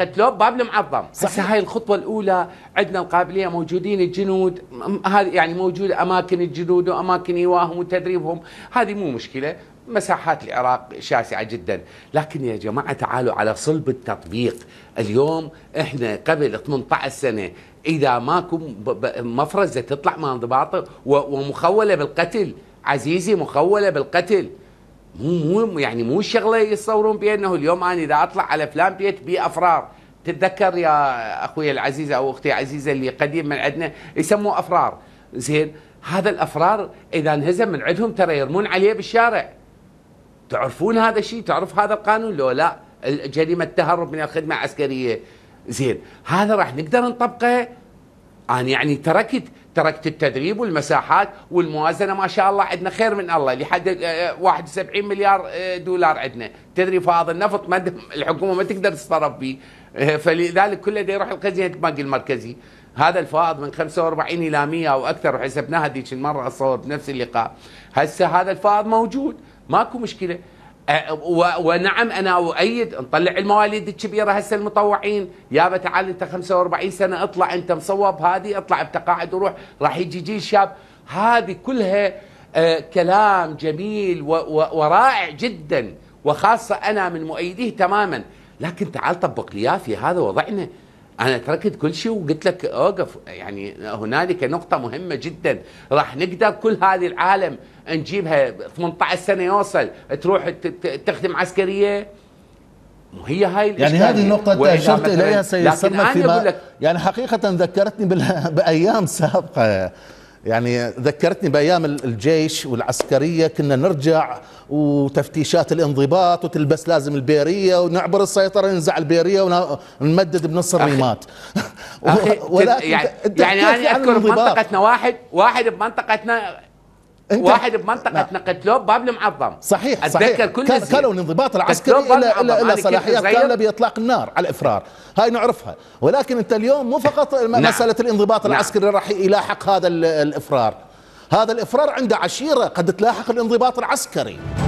قتلوه باب المعظم هسه هاي الخطوه الاولى عندنا القابليه موجودين الجنود هذه يعني موجوده اماكن الجنود واماكن ايواهم وتدريبهم هذه مو مشكله مساحات العراق شاسعه جدا لكن يا جماعه تعالوا على صلب التطبيق اليوم احنا قبل 18 سنه اذا ماكو مفرزه تطلع من انضباط ومخوله بالقتل عزيزي مخوله بالقتل مو مو يعني مو شغله يتصورون انه اليوم انا اذا اطلع على فلان بيت بافرار افرار تتذكر يا اخوي العزيز او اختي العزيزه اللي قديم من عندنا يسموه افرار زين هذا الافرار اذا انهزم من عندهم ترى يرمون عليه بالشارع تعرفون هذا الشيء تعرف هذا القانون لو لا جريمه التهرب من الخدمه العسكريه زين هذا راح نقدر نطبقه أنا يعني تركت تركت التدريب والمساحات والموازنة ما شاء الله عندنا خير من الله لحد 71 آه، مليار آه، دولار عندنا تدري فهذا النفط ما الحكومة ما تقدر تتصرف به آه، فلذلك كله دا يروح الخزينة البنك المركزي هذا الفائض من 45 الى 100 او اكثر وحسبناها ذيك المره اتصور بنفس اللقاء هسه هذا الفائض موجود ماكو مشكله ونعم انا اؤيد نطلع المواليد الكبيره هسه المطوعين يابا تعال انت 45 سنه اطلع انت مصوب هذه اطلع بتقاعد وروح راح يجي جيل شاب هذه كلها آه، كلام جميل ورائع جدا وخاصه انا من مؤيديه تماما لكن تعال طبق لي في هذا وضعنا انا تركت كل شيء وقلت لك اوقف يعني هنالك نقطه مهمه جدا راح نقدر كل هذه العالم نجيبها 18 سنه يوصل تروح تخدم عسكريه وهي هاي يعني هذه النقطة اللي أشرت إليها سيد لكن أنا أقول لك يعني حقيقة ذكرتني بأيام سابقة يعني ذكرتني بايام الجيش والعسكريه كنا نرجع وتفتيشات الانضباط وتلبس لازم البيريه ونعبر السيطره ننزع البيريه ونمدد بنص الريمات ولكن يعني, يعني انا اذكر منطقتنا واحد واحد بمنطقتنا واحد بمنطقه نعم. نقتلوب باب المعظم صحيح اتذكر كل كان كانوا الانضباط العسكري الا الا, إلا صلاحيات كان باطلاق النار على الافرار هاي نعرفها ولكن انت اليوم مو فقط نعم. مساله الانضباط نعم. العسكري نعم. راح يلاحق هذا الافرار هذا الافرار عنده عشيره قد تلاحق الانضباط العسكري